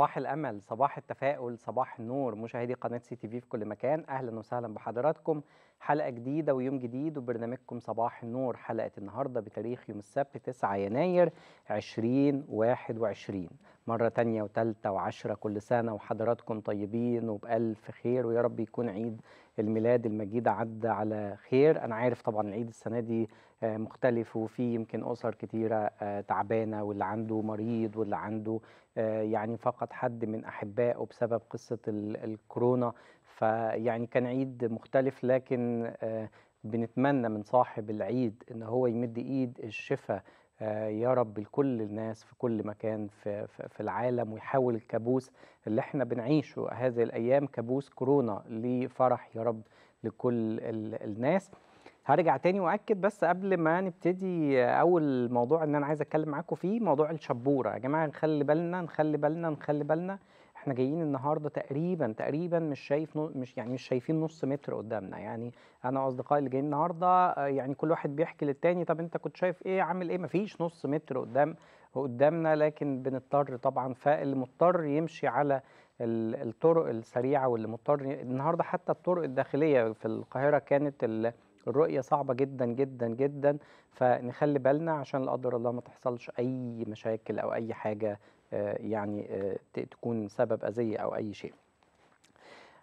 صباح الامل صباح التفاؤل صباح النور مشاهدي قناه سي تي في في كل مكان اهلا وسهلا بحضراتكم حلقة جديدة ويوم جديد وبرنامجكم صباح النور حلقة النهاردة بتاريخ يوم السبت 9 يناير 2021 مرة تانية وتالتة وعشرة كل سنة وحضراتكم طيبين وبألف خير ويا رب يكون عيد الميلاد المجيد عدى على خير أنا عارف طبعا العيد السنة دي آه، مختلف وفي يمكن أسر كتيرة آه، تعبانة واللي عنده مريض واللي عنده آه، يعني فقد حد من أحبائه بسبب قصة الكورونا فيعني كان عيد مختلف لكن آه، بنتمنى من صاحب العيد ان هو يمد ايد الشفاء آه، يا رب لكل الناس في كل مكان في, في العالم ويحاول الكابوس اللي احنا بنعيشه هذه الايام كابوس كورونا لفرح يا رب لكل الناس هرجع تاني واكد بس قبل ما نبتدي آه، اول موضوع ان انا عايز اتكلم معاكم فيه موضوع الشبوره يا جماعه نخلي بالنا نخلي بالنا نخلي بالنا احنا جايين النهارده تقريبا تقريبا مش شايف مش يعني مش شايفين نص متر قدامنا يعني انا واصدقائي اللي جايين النهارده آه، يعني كل واحد بيحكي للتاني طب انت كنت شايف ايه عامل ايه مفيش نص متر قدام قدامنا لكن بنضطر طبعا فاللي مضطر يمشي على الطرق السريعه واللي مضطر النهارده حتى الطرق الداخليه في القاهره كانت الرؤية صعبة جدا جدا جدا فنخلي بالنا عشان لا قدر الله ما تحصلش أي مشاكل أو أي حاجة يعني آه، تكون سبب اذيه او اي شيء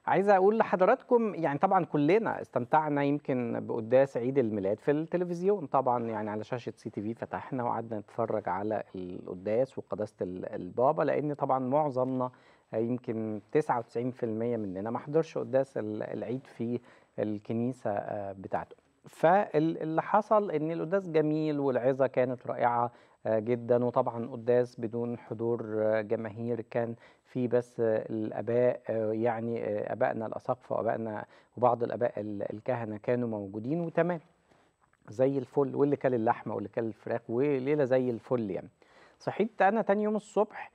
عايز اقول لحضراتكم يعني طبعا كلنا استمتعنا يمكن بقداس عيد الميلاد في التلفزيون طبعا يعني على شاشه سي تي في فتحنا وقعدنا نتفرج على القداس وقداسه البابا لان طبعا معظمنا آه، يمكن 99% مننا ما حضرش قداس العيد في الكنيسه آه، بتاعته فاللي حصل ان القداس جميل والعظه كانت رائعه جدا وطبعا قداس بدون حضور جماهير كان في بس الاباء يعني ابائنا الاساقفه وابائنا وبعض الاباء الكهنه كانوا موجودين وتمام زي الفل واللي كل اللحمه واللي كل الفراخ وليله زي الفل يعني صحيت انا تاني يوم الصبح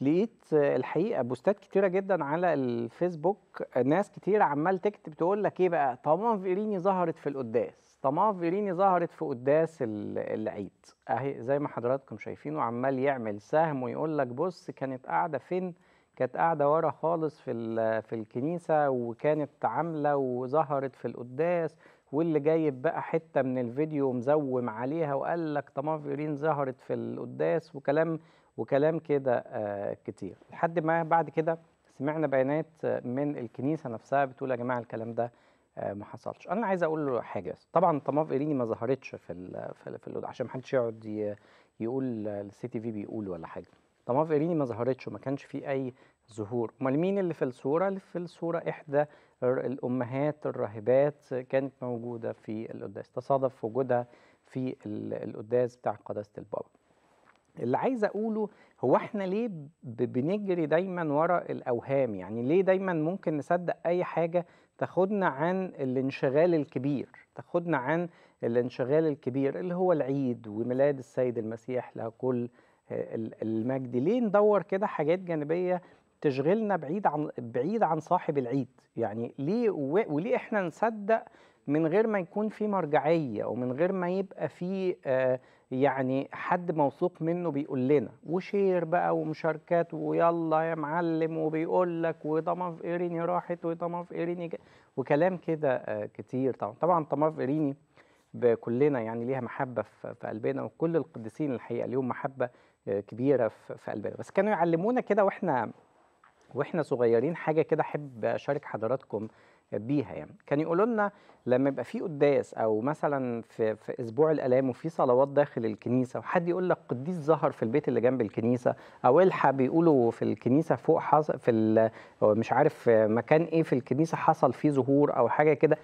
لقيت الحقيقه بوستات كتيره جدا على الفيسبوك ناس كتير عمال تكتب تقول لك ايه بقى طبعا فيريني ظهرت في القداس طماف فيريني ظهرت في قداس العيد اهي زي ما حضراتكم شايفينه عمال يعمل سهم ويقول لك بص كانت قاعده فين كانت قاعده ورا خالص في في الكنيسه وكانت عامله وظهرت في القداس واللي جايب بقى حته من الفيديو ومزوم عليها وقال لك طماف فيرين ظهرت في القداس وكلام وكلام كده آه، كتير لحد ما بعد كده سمعنا بيانات من الكنيسه نفسها بتقول يا جماعه الكلام ده آه، ما حصلش انا عايز اقول له حاجه طبعا طماف ايريني ما ظهرتش في الـ في, الـ في الـ عشان ما حدش يقعد يقول السي تي في بيقول ولا حاجه طماف ايريني ما ظهرتش وما كانش في اي ظهور امال مين اللي في الصوره اللي في الصوره احدى الامهات الراهبات كانت موجوده في القداس تصادف وجودها في القداس بتاع قداسه البابا اللي عايز اقوله هو احنا ليه بنجري دايما ورا الاوهام يعني ليه دايما ممكن نصدق اي حاجه تاخدنا عن الانشغال الكبير تاخدنا عن الانشغال الكبير اللي هو العيد وميلاد السيد المسيح لكل آه، المجد ليه ندور كده حاجات جانبيه تشغلنا بعيد عن بعيد عن صاحب العيد يعني ليه وليه احنا نصدق من غير ما يكون في مرجعيه ومن غير ما يبقى في آه، يعني حد موثوق منه بيقول لنا وشير بقى ومشاركات ويلا يا معلم وبيقول لك وطماف ايريني راحت وطماف ايريني وكلام كده آه، كتير طبعا طبعا طماف ايريني بكلنا يعني ليها محبه في قلبنا وكل القديسين الحقيقه ليهم محبه آه، كبيره في قلبنا بس كانوا يعلمونا كده واحنا واحنا صغيرين حاجه كده احب اشارك حضراتكم بيها يعني كان يقولوا لنا لما يبقى في قداس او مثلا في, في اسبوع الالام وفي صلوات داخل الكنيسه وحد يقول لك قديس ظهر في البيت اللي جنب الكنيسه او الحق بيقولوا في الكنيسه فوق حصل في مش عارف مكان ايه في الكنيسه حصل فيه ظهور او حاجه كده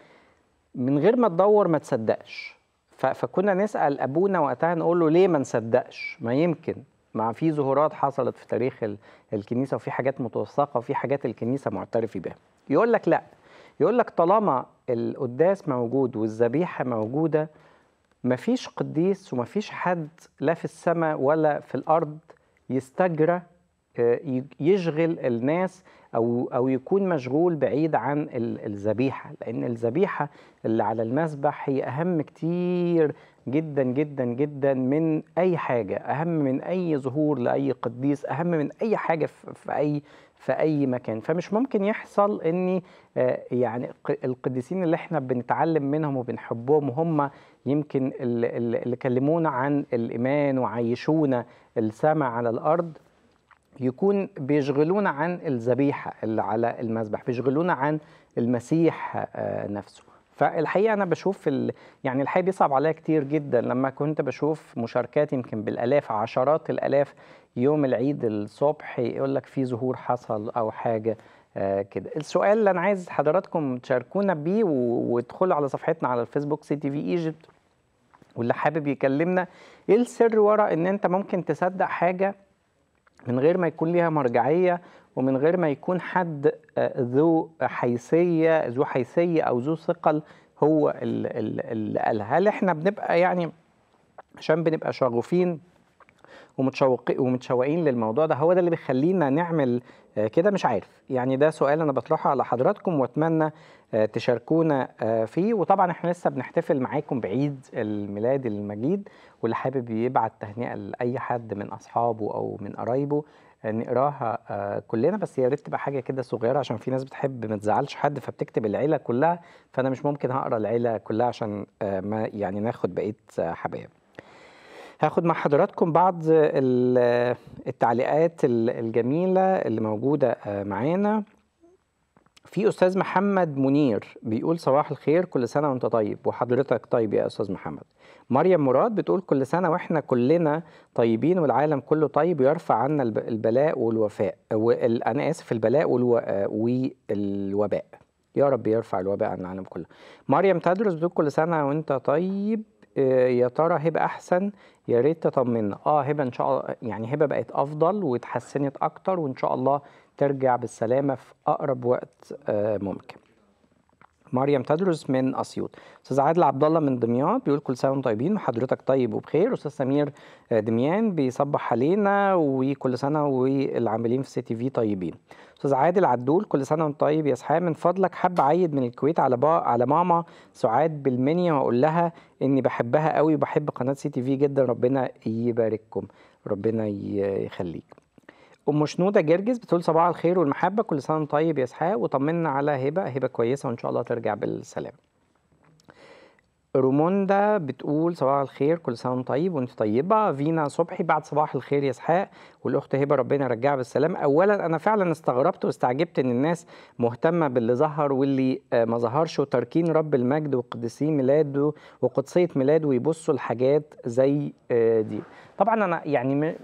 من غير ما تدور ما تصدقش فكنا نسال ابونا وقتها نقول له ليه ما نصدقش ما يمكن مع في ظهورات حصلت في تاريخ الكنيسه وفي حاجات متوثقه وفي حاجات الكنيسه معترف بها يقول لك لا يقول لك طالما القداس موجود والذبيحة موجودة مفيش قديس ومفيش حد لا في السماء ولا في الأرض يستجرى آه، يشغل الناس أو أو يكون مشغول بعيد عن الذبيحة لأن الذبيحة اللي على المسبح هي أهم كتير جدا جدا جدا من أي حاجة أهم من أي ظهور لأي قديس أهم من أي حاجة في أي في اي مكان فمش ممكن يحصل ان آه، يعني القديسين اللي احنا بنتعلم منهم وبنحبهم هم يمكن اللي كلمونا عن الايمان وعيشونا السماء على الارض يكون بيشغلونا عن الذبيحه اللي على المذبح بيشغلونا عن المسيح آه، نفسه فالحقيقه انا بشوف ال... يعني الحقيقه بيصعب عليا كتير جدا لما كنت بشوف مشاركات يمكن بالالاف عشرات الالاف يوم العيد الصبح يقول لك في ظهور حصل او حاجه آه كده السؤال اللي انا عايز حضراتكم تشاركونا بيه وادخلوا على صفحتنا على الفيسبوك سي تي في ايجيبت واللي حابب يكلمنا ايه السر ورا ان انت ممكن تصدق حاجه من غير ما يكون ليها مرجعية ومن غير ما يكون حد آه، ذو حيثية ذو حيثية أو ذو ثقل هو اللي قالها هل احنا بنبقى يعني عشان بنبقى شغوفين ومتشوقين ومتشوقين للموضوع ده هو ده اللي بيخلينا نعمل آه، كده مش عارف يعني ده سؤال انا بطرحه على حضراتكم واتمنى آه، تشاركونا آه، فيه وطبعا احنا لسه بنحتفل معاكم بعيد الميلاد المجيد واللي حابب يبعت تهنئه لاي حد من اصحابه او من قرايبه نقراها كلنا بس يا ريت تبقى حاجه كده صغيره عشان في ناس بتحب ما تزعلش حد فبتكتب العيله كلها فانا مش ممكن هقرا العيله كلها عشان ما يعني ناخد بقيه حبايب هاخد مع حضراتكم بعض التعليقات الجميلة اللي موجودة آه، معانا في أستاذ محمد منير بيقول صباح الخير كل سنة وأنت طيب وحضرتك طيب يا أستاذ محمد مريم مراد بتقول كل سنة وإحنا كلنا طيبين والعالم كله طيب يرفع عنا البلاء والوفاء أنا آسف البلاء آه، والوباء يا رب يرفع الوباء عن العالم كله مريم تدرس بتقول كل سنة وأنت طيب يا ترى هبه احسن يا ريت تطمنا اه هبه ان شاء الله يعني هبه بقت افضل واتحسنت اكتر وان شاء الله ترجع بالسلامه في اقرب وقت آه، ممكن مريم تدرس من اسيوط استاذ عادل عبد الله من دمياط بيقول كل سنه وانتم طيبين وحضرتك طيب وبخير استاذ سمير آه، دميان بيصبح علينا وكل سنه والعاملين في سي تي في طيبين استاذ عادل عدول كل سنه وانت طيب يا اسحاق من فضلك حب عيد من الكويت على با... على ماما سعاد بالمنيا واقول لها اني بحبها قوي وبحب قناه سي تي في جدا ربنا يبارككم ربنا يخليك ام شنوده جرجس بتقول صباح الخير والمحبه كل سنه وانت طيب يا اسحاق وطمنا على هبه هبه كويسه وان شاء الله ترجع بالسلامه روموندا بتقول صباح الخير كل سنه وانت طيب وانت طيبه فينا صبحي بعد صباح الخير يا اسحاق والاخت هبه ربنا يرجعها بالسلام اولا انا فعلا استغربت واستعجبت ان الناس مهتمه باللي ظهر واللي آه، ما ظهرش وتركين رب المجد وقدسي ميلاده وقدسيه ميلاده ويبصوا لحاجات زي آه، دي طبعا انا يعني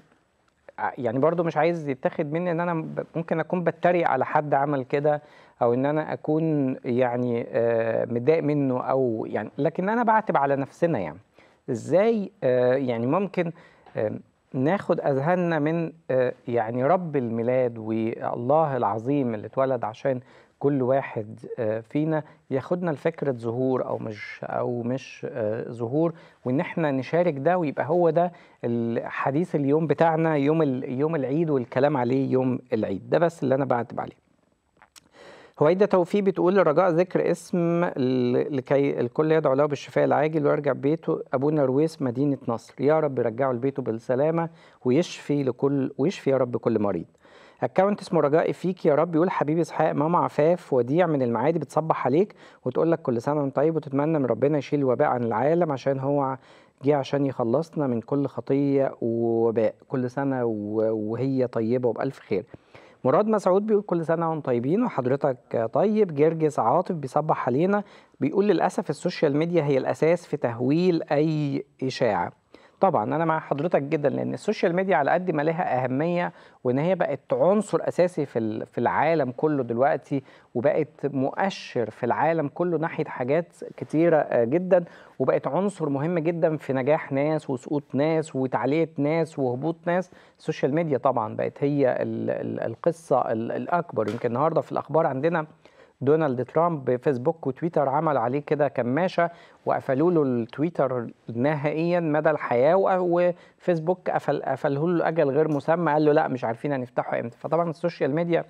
يعني برضو مش عايز يتاخد مني ان انا ممكن اكون بتريق على حد عمل كده او ان انا اكون يعني متضايق منه او يعني لكن انا بعتب على نفسنا يعني ازاي يعني ممكن ناخد اذهاننا من يعني رب الميلاد والله العظيم اللي اتولد عشان كل واحد آه، فينا ياخدنا لفكره ظهور او مش او مش آه، ظهور وان احنا نشارك ده ويبقى هو ده الحديث اليوم بتاعنا يوم يوم العيد والكلام عليه يوم العيد ده بس اللي انا بعتب عليه هويدا توفيق بتقول رجاء ذكر اسم لكي الكل يدعو له بالشفاء العاجل ويرجع بيته ابونا رويس مدينه نصر يا رب يرجعه لبيته بالسلامه ويشفي لكل ويشفي يا رب كل مريض اكونت اسمه رجائي فيك يا رب يقول حبيبي اسحاق ماما عفاف وديع من المعادي بتصبح عليك وتقول لك كل سنه وانت طيب وتتمنى من ربنا يشيل الوباء عن العالم عشان هو جه عشان يخلصنا من كل خطيه ووباء كل سنه وهي طيبه وبالف خير مراد مسعود بيقول كل سنه وانتم طيبين وحضرتك طيب جرجس عاطف بيصبح علينا بيقول للاسف السوشيال ميديا هي الاساس في تهويل اي اشاعه طبعا انا مع حضرتك جدا لان السوشيال ميديا على قد ما لها اهميه وان هي بقت عنصر اساسي في في العالم كله دلوقتي وبقت مؤشر في العالم كله ناحيه حاجات كتيره آه، جدا وبقت عنصر مهم جدا في نجاح ناس وسقوط ناس وتعليه ناس وهبوط ناس السوشيال ميديا طبعا بقت هي القصه الاكبر يمكن النهارده في الاخبار عندنا دونالد ترامب بفيسبوك وتويتر عمل عليه كده كماشه وقفلوا له التويتر نهائيا مدى الحياه وفيسبوك قفل قفله له اجل غير مسمى قال له لا مش عارفين هنفتحه امتى فطبعا السوشيال ميديا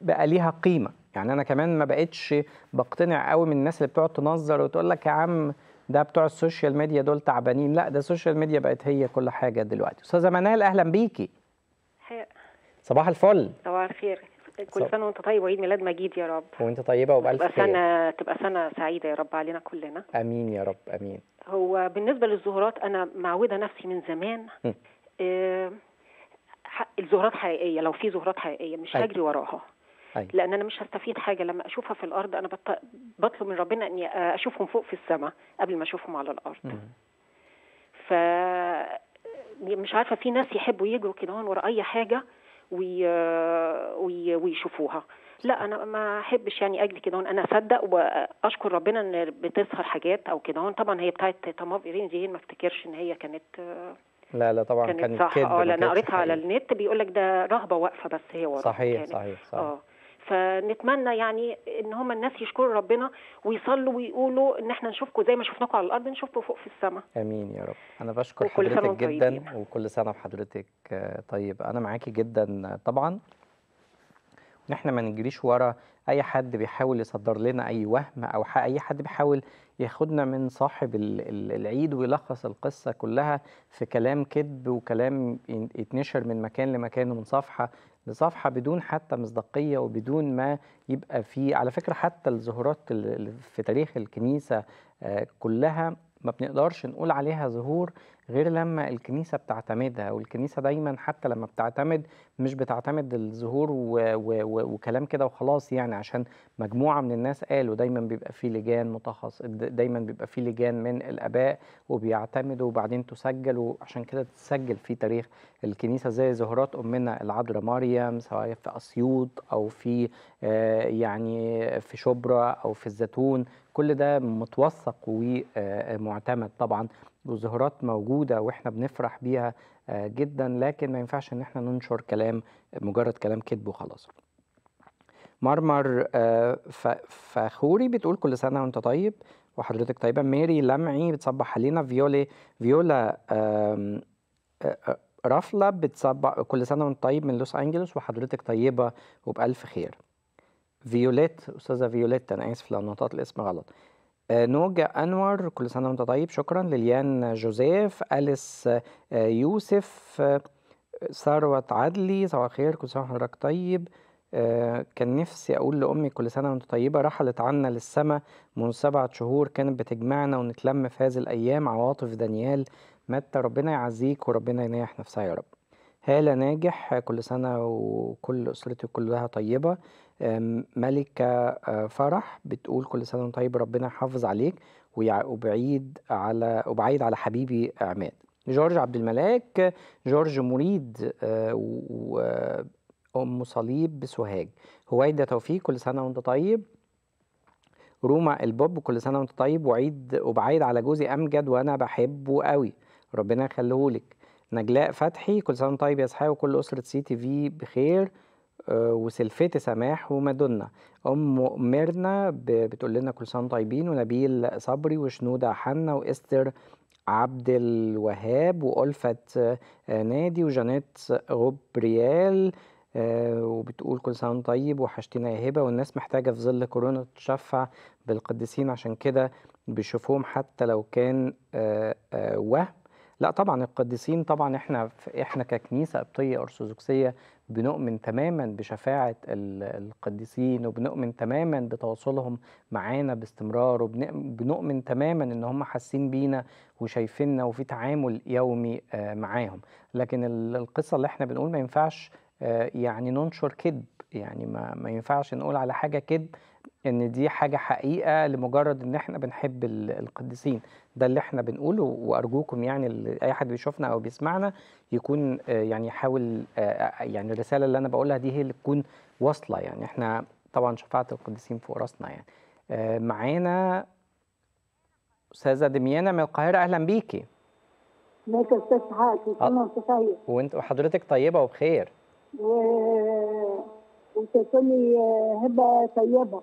بقى ليها قيمه يعني انا كمان ما بقتش بقتنع قوي من الناس اللي بتقعد تنظر وتقول لك يا عم ده بتوع السوشيال ميديا دول تعبانين لا ده السوشيال ميديا بقت هي كل حاجه دلوقتي استاذه منال اهلا بيكي صباح الفل صباح الخير كل سنه وانت طيب وعيد ميلاد مجيد يا رب وانت طيبه وبالف خير سنه تبقى سنه سعيده يا رب علينا كلنا امين يا رب امين هو بالنسبه للزهورات انا معوده نفسي من زمان آه الزهورات حقيقيه لو في زهورات حقيقيه مش أيوة. هجري وراها أي. أيوة. لان انا مش هستفيد حاجه لما اشوفها في الارض انا بطلب من ربنا اني اشوفهم فوق في السماء قبل ما اشوفهم على الارض ف مش عارفه في ناس يحبوا يجروا كده ورا اي حاجه ويشوفوها لا انا ما احبش يعني اجلي كده انا اصدق واشكر ربنا ان بتظهر حاجات او كده طبعا هي بتاعه تمام ايرين دي ما افتكرش ان هي كانت لا لا طبعا كانت, كانت صح اه انا قريتها على النت بيقول لك ده رهبه واقفه بس هي ورا صحيح, يعني. صحيح صحيح آه. فنتمنى يعني ان هم الناس يشكروا ربنا ويصلوا ويقولوا ان احنا نشوفكم زي ما شفناكم على الارض نشوفكم فوق في السماء امين يا رب انا بشكر حضرتك جدا طيبين. وكل سنه بحضرتك آه، طيب انا معاكي جدا آه، طبعا ان احنا ما نجريش ورا اي حد بيحاول يصدر لنا اي وهم او اي حد بيحاول ياخدنا من صاحب العيد ويلخص القصه كلها في كلام كذب وكلام يتنشر من مكان لمكان ومن صفحه لصفحه بدون حتى مصداقيه وبدون ما يبقى في على فكره حتى الظهورات في تاريخ الكنيسه آه، كلها ما بنقدرش نقول عليها ظهور غير لما الكنيسة بتعتمدها والكنيسة دايما حتى لما بتعتمد مش بتعتمد الظهور و... و... و... وكلام كده وخلاص يعني عشان مجموعة من الناس قالوا دايما بيبقى في لجان متخصص دايما بيبقى في لجان من الآباء وبيعتمدوا وبعدين تسجل عشان كده تسجل في تاريخ الكنيسة زي زهرات أمنا العذراء مريم سواء في أسيوط أو في آه، يعني في شبرا أو في الزيتون كل ده متوثق ومعتمد طبعا والظهورات موجوده واحنا بنفرح بيها آه، جدا لكن ما ينفعش ان احنا ننشر كلام مجرد كلام كذب وخلاص مرمر آه، فخوري بتقول كل سنه وانت طيب وحضرتك طيبه ميري لمعي بتصبح علينا فيولي فيولا رفلة بتصبح كل سنه وانت طيب من لوس انجلوس وحضرتك طيبه وبالف خير فيوليت استاذه فيوليت انا اسف لو نطقت الاسم غلط آه، نوجا أنور كل سنة وأنت طيب شكرا ليليان جوزيف أليس آه، يوسف آه، ثروت عدلي صباح الخير كل سنة وحضرتك طيب كان نفسي أقول لأمي كل سنة وأنت طيبة رحلت عنا للسما منذ سبعة شهور كانت بتجمعنا ونتلم في هذه الأيام عواطف دانيال متى ربنا يعزيك وربنا ينيح نفسها يا رب هالة ناجح كل سنة وكل أسرتي كلها طيبة ملكة آه، فرح بتقول كل سنة وانت طيب ربنا يحافظ عليك وبعيد على وبعيد على حبيبي عماد جورج عبد الملاك جورج مريد آه، وأم صليب بسوهاج هويدة توفيق كل سنة وانت طيب روما البوب كل سنة وانت طيب وعيد وبعيد على جوزي أمجد وأنا بحبه قوي ربنا يخليهولك نجلاء فتحي كل سنة طيب يا صحاح وكل أسرة سي تي في بخير آه، وسلفتي سماح ومادونا أم ميرنا بتقول لنا كل سنة طيبين ونبيل صبري وشنودة حنا وإستر عبد الوهاب والفت آه، نادي وجانيت غبريال آه، وبتقول كل سنة طيب وحشتنا يا هبة والناس محتاجة في ظل كورونا تتشفع بالقديسين عشان كده بيشوفوهم حتى لو كان وهم لا طبعا القديسين طبعا احنا احنا ككنيسه قبطيه ارثوذكسيه بنؤمن تماما بشفاعه القديسين وبنؤمن تماما بتواصلهم معانا باستمرار وبنؤمن تماما ان هم حاسين بينا وشايفيننا وفي تعامل يومي آه، معاهم لكن القصه اللي احنا بنقول ما ينفعش آه، يعني ننشر كذب يعني ما, ما ينفعش نقول على حاجه كذب ان دي حاجه حقيقه لمجرد ان احنا بنحب القديسين ده اللي احنا بنقوله وارجوكم يعني اي حد بيشوفنا او بيسمعنا يكون آه، يعني يحاول آه، آه، يعني الرساله اللي انا بقولها دي هي اللي تكون واصله يعني احنا طبعا شفاعه القديسين فوق راسنا يعني معانا استاذه دميانه من القاهره اهلا بيكي ازيك يا استاذ حاتم وانت طيب وانت وحضرتك طيبه وبخير و... وتكوني هبه طيبه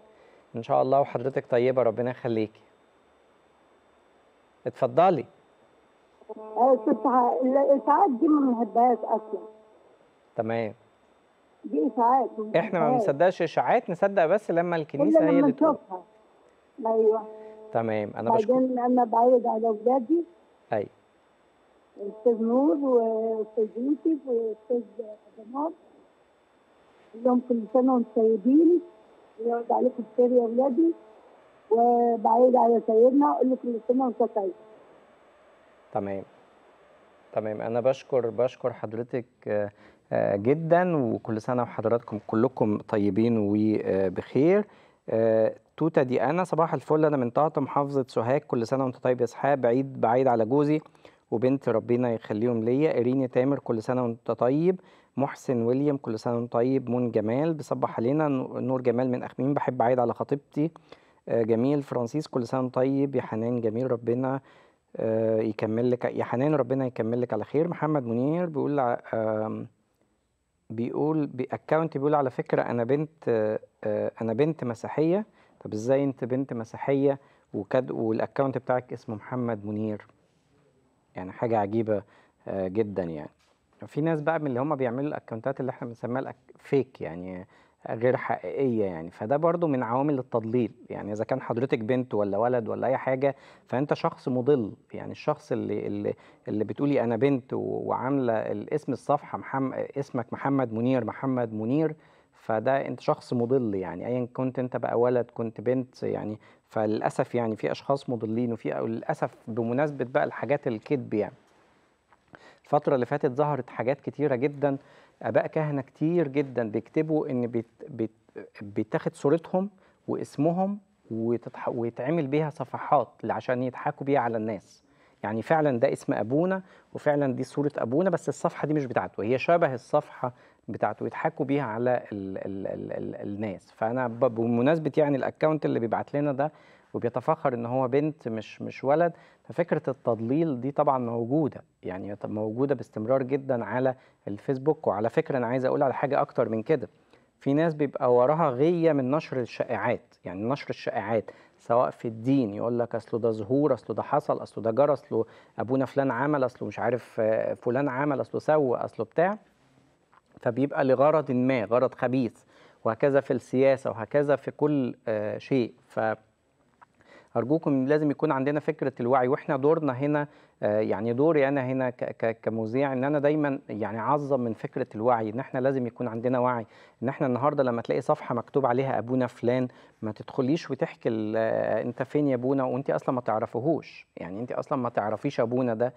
ان شاء الله وحضرتك طيبه ربنا يخليكي اتفضلي آه، تسعة الاسعاد دي ما بنحبهاش أصلا تمام دي اسعاد إحنا ما بنصدقش إشاعات نصدق بس لما الكنيسة هي اللي تقول أيوه تمام أنا بشكر بعدين أنا بعيد على أولادي أيوه أستاذ نور وأستاذ يوسف وأستاذ جمال كلهم كل سنة وأنتم طيبين يرد عليكم بخير يا ولادي وبعيد على سيدنا اقول لكم كل سنه وانتم طيب تمام تمام انا بشكر بشكر حضرتك آه، آه، جدا وكل سنه وحضراتكم كلكم طيبين وبخير آه، توتا دي انا صباح الفل انا من طاطا محافظه سوهاج كل سنه وانت طيب يا اسحاق بعيد بعيد على جوزي وبنت ربنا يخليهم ليا اريني تامر كل سنه وانت طيب محسن ويليام كل سنة وانت طيب من جمال بيصبح علينا نور جمال من أخمين بحب أعيد على خطيبتي آه، جميل فرانسيس كل سنة وانت طيب يا حنان جميل ربنا آه، يكمل لك يا حنان ربنا يكمل لك على خير محمد منير بيقول بيقول باكونت بيقول على فكره انا بنت آه، انا بنت مسيحيه طب ازاي انت بنت مسيحيه وكد والاكونت بتاعك اسمه محمد منير يعني حاجه عجيبه جدا يعني في ناس بقى من اللي هم بيعملوا الاكونتات اللي احنا بنسميها فيك يعني غير حقيقيه يعني فده برضو من عوامل التضليل يعني اذا كان حضرتك بنت ولا ولد ولا اي حاجه فانت شخص مضل يعني الشخص اللي اللي, اللي بتقولي انا بنت وعامله الاسم الصفحه محمد اسمك محمد منير محمد منير فده انت شخص مضل يعني ايا كنت انت بقى ولد كنت بنت يعني فللاسف يعني في اشخاص مضلين وفي للاسف بمناسبه بقى الحاجات الكذب يعني الفترة اللي فاتت ظهرت حاجات كتيرة جدا آباء كهنة كتير جدا بيكتبوا إن بيت بيت بيتاخد صورتهم واسمهم ويتعمل بيها صفحات عشان يضحكوا بيها على الناس يعني فعلا ده اسم ابونا وفعلا دي صوره ابونا بس الصفحه دي مش بتاعته هي شبه الصفحه بتاعته يضحكوا بيها على الـ الـ الـ الـ الناس فانا بمناسبه يعني الاكونت اللي بيبعت لنا ده وبيتفخر ان هو بنت مش مش ولد ففكره التضليل دي طبعا موجوده يعني موجوده باستمرار جدا على الفيسبوك وعلى فكره انا عايز اقول على حاجه اكتر من كده في ناس بيبقى وراها غيه من نشر الشائعات يعني نشر الشائعات سواء في الدين يقول لك اصله ده ظهور اصله ده حصل اصله ده جرى اصله ابونا فلان عمل اصله مش عارف آه، فلان عمل اصله سوى اصله بتاع فبيبقى لغرض ما غرض خبيث وهكذا في السياسه وهكذا في كل آه، شيء ف ارجوكم لازم يكون عندنا فكره الوعي واحنا دورنا هنا آه، يعني دوري انا هنا كمذيع ان انا دايما يعني اعظم من فكره الوعي ان احنا لازم يكون عندنا وعي ان احنا النهارده لما تلاقي صفحه مكتوب عليها ابونا فلان ما تدخليش وتحكي آه، انت فين يا ابونا وانت اصلا ما تعرفهوش يعني انت اصلا ما تعرفيش ابونا ده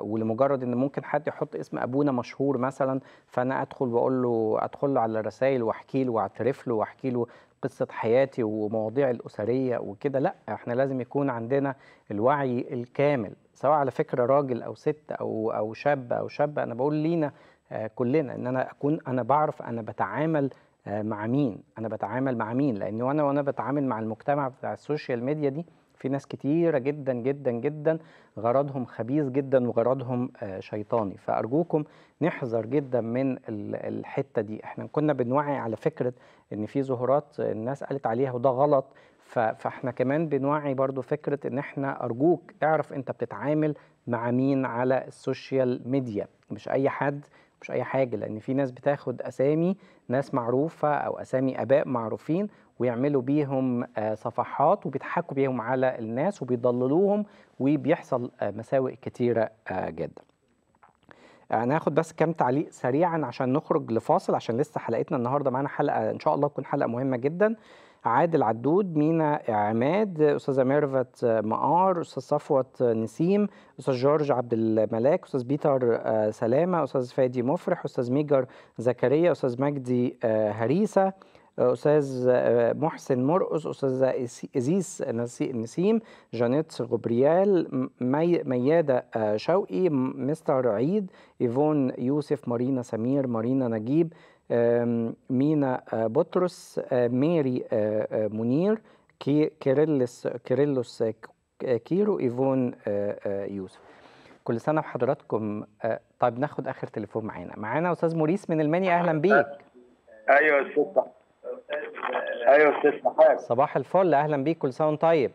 ولمجرد ان ممكن حد يحط اسم ابونا مشهور مثلا فانا ادخل واقول له ادخل له على الرسائل واحكي له واعترف له واحكي له قصه حياتي ومواضيع الاسريه وكده لا احنا لازم يكون عندنا الوعي الكامل سواء على فكره راجل او ست او او شاب او شابه انا بقول لينا آه، كلنا ان انا اكون انا بعرف انا بتعامل آه، مع مين انا بتعامل مع مين لان وانا وانا بتعامل مع المجتمع بتاع السوشيال ميديا دي في ناس كتيرة جدا جدا جدا غرضهم خبيث جدا وغرضهم آه، شيطاني فأرجوكم نحذر جدا من الحتة دي احنا كنا بنوعي على فكرة ان في ظهورات الناس قالت عليها وده غلط فاحنا كمان بنوعي برضو فكرة ان احنا ارجوك اعرف انت بتتعامل مع مين على السوشيال ميديا مش اي حد مش اي حاجه لان في ناس بتاخد اسامي ناس معروفه او اسامي اباء معروفين ويعملوا بيهم آه، صفحات وبيضحكوا بيهم على الناس وبيضللوهم وبيحصل آه، مساوئ كتيرة آه، جدا هناخد بس كام تعليق سريعا عشان نخرج لفاصل عشان لسه حلقتنا النهارده معانا حلقه ان شاء الله تكون حلقه مهمه جدا عادل عدود مينا عماد استاذه ميرفت مقار استاذ صفوت نسيم استاذ جورج عبد الملاك استاذ بيتر سلامه استاذ فادي مفرح استاذ ميجر زكريا استاذ مجدي هريسه استاذ آه، محسن مرقص استاذ ازيس نسيم جانيت غبريال مي مياده آه، شوقي مستر عيد ايفون يوسف مارينا سمير مارينا نجيب مينا آه، بطرس ميري منير كيرلس كيرلس كيرو ايفون يوسف كل سنه بحضراتكم طيب ناخد اخر تليفون معانا معانا استاذ موريس من المانيا اهلا بيك ايوه استاذ ايوه استاذ محمد صباح الفل اهلا بيك كل سنه وانت طيب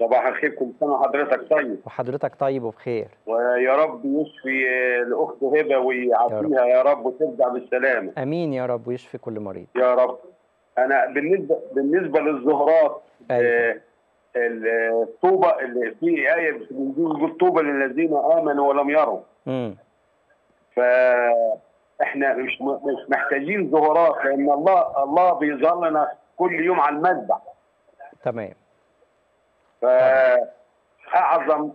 صباح الخير كل سنه وحضرتك طيب وحضرتك طيب وبخير ويا رب يشفي الاخت هبه ويعافيها يا رب وترجع بالسلامه امين يا رب ويشفي كل مريض يا رب انا بالنسبه بالنسبه للزهرات أيوة. آه، الطوبه اللي في ايه بتقول الطوبه للذين امنوا ولم يروا امم ف احنا مش محتاجين ظهورات لان الله الله بيظلنا كل يوم على المذبح تمام فاعظم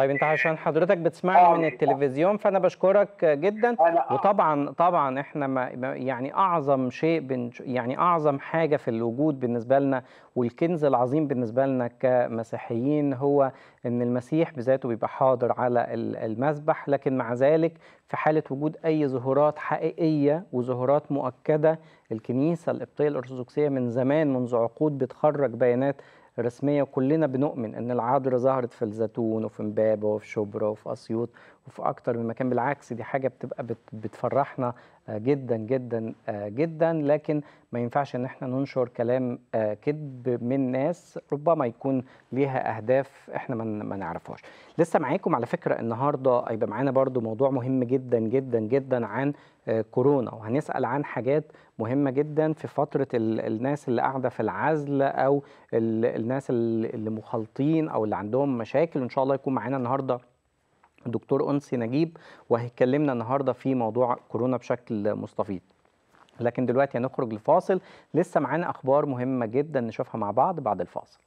طيب انت عشان حضرتك بتسمعني آه، من التلفزيون فانا بشكرك جدا آه. وطبعا طبعا احنا ما يعني اعظم شيء يعني اعظم حاجه في الوجود بالنسبه لنا والكنز العظيم بالنسبه لنا كمسيحيين هو ان المسيح بذاته بيبقى حاضر على المذبح لكن مع ذلك في حاله وجود اي ظهورات حقيقيه وظهورات مؤكده الكنيسه القبطيه الارثوذكسيه من زمان منذ عقود بتخرج بيانات رسميه وكلنا بنؤمن ان العذره ظهرت في الزيتون وفي امبابه وفي شبرا وفي اسيوط وفي اكتر من مكان بالعكس دي حاجه بتبقى بتفرحنا آه، جدا جدا آه، جدا لكن ما ينفعش ان احنا ننشر كلام آه، كذب من ناس ربما يكون ليها اهداف احنا ما نعرفهاش لسه معاكم على فكره النهارده هيبقى معانا برضو موضوع مهم جدا جدا جدا عن آه، كورونا وهنسال عن حاجات مهمه جدا في فتره الناس اللي قاعده في العزل او الناس اللي مخالطين او اللي عندهم مشاكل ان شاء الله يكون معانا النهارده دكتور انسي نجيب وهيكلمنا النهارده في موضوع كورونا بشكل مستفيض لكن دلوقتي هنخرج لفاصل لسه معانا اخبار مهمه جدا نشوفها مع بعض بعد الفاصل